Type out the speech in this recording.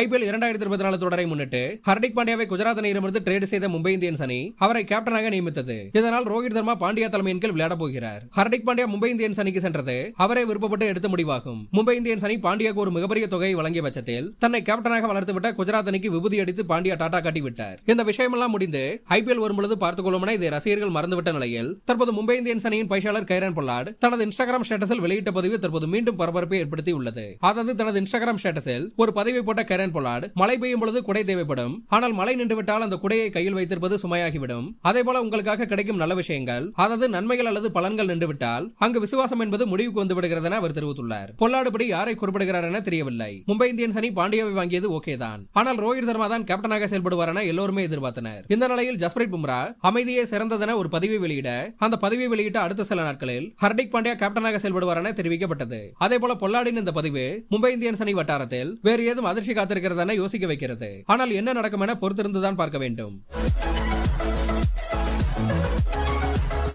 IPL இரண்டாயிரத்தி இருபத்தி நாலு தொடரை முன்னிட்டு ஹர்திக் பாண்டியாவை குஜராத் அணியிலிருந்து ட்ரேடு செய்த மும்பை இந்தியன்ஸ் அணி அவரை கேப்டனாக நியமித்தது இதனால் ரோஹித் சர்மா பாண்டியா தலைமையின் கீழ் விளையாட போகிறார் ஹர்திக் பாண்டியா மும்பை இந்தியன்ஸ் அணிக்கு சென்றது அவரை விருப்பப்பட்டு எடுத்த முடிவாகும் மும்பை இந்தியன்ஸ் அணி பாண்டியாக்கு ஒரு மிகப்பெரிய தொகையை வழங்கிய பட்சத்தில் தன்னை கேப்டனாக வளர்த்துவிட்ட குஜராத் அணிக்கு விபூதி அடித்து பாண்டியா டாடா காட்டிவிட்டார் இந்த விஷயமெல்லாம் முடிந்து ஐபிஎல் வரும்பொழுது பார்த்துக் கொள்ளும் இதை ரசிகர்கள் மறந்துவிட்ட நிலையில் தற்போது மும்பை இந்தியன்ஸ் அணியின் பயிற்சியாளர் கைரன் பொல்லாட் தனது இன்ஸ்டாகிராம் ஸ்டேட்டஸில் வெளியிட்ட பதிவு தற்போது மீண்டும் பரபரப்பை ஏற்படுத்தி உள்ளது அதாவது தனது இன்ஸ்டாகிராம் ஸ்டேட்டஸில் ஒரு பதிவை போட்ட டெரன் பொலாட் மழை பெய்யும் பொழுது குடை தேவைப்படும் ஆனால் மழை நின்றுவிட்டால் அந்த குடையை கையில் வைத்திருப்பது சுமையாகிவிடும் அதே போல உங்களுக்காக கிடைக்கும் நல்ல விஷயங்கள் அதாவது நன்மைகள் அல்லது பலன்கள் நின்றுவிட்டால் அங்கு விசுவாசம் என்பது முடிவுக்கு வந்து விடுகிறது என அவர் தெரிவித்துள்ளார் பொல்லாடுபடி யாரை குறிப்பிடுகிறார் என தெரியவில்லை மும்பை இந்தியன்ஸ் அணி பாண்டியாவை வாங்கியது ஓகே தான் ஆனால் ரோஹித் சர்மா தான் கேப்டனாக செயல்படுவார் என எல்லோருமே எதிர்பார்த்தனர் இந்த நிலையில் ஜஸ்பிரீத் பும்ரா அமைதியே சிறந்ததென ஒரு பதிவை வெளியிட அந்த பதிவை வெளியிட்ட அடுத்த சில நாட்களில் ஹர்திக் பாண்டியா கேப்டனாக செயல்படுவார் என தெரிவிக்கப்பட்டது அதே போல பொல்லாடின் இந்த பதிவு மும்பை இந்தியன்ஸ் அணி வட்டாரத்தில் வேறு ஏதும் அதிர்ச்சி காத்திருக்கிறதெல்லாம் யோசிக்க வைக்கிறது ஆனால் என்ன நடக்கும் என பொறுத்திருந்துதான் பார்க்க வேண்டும்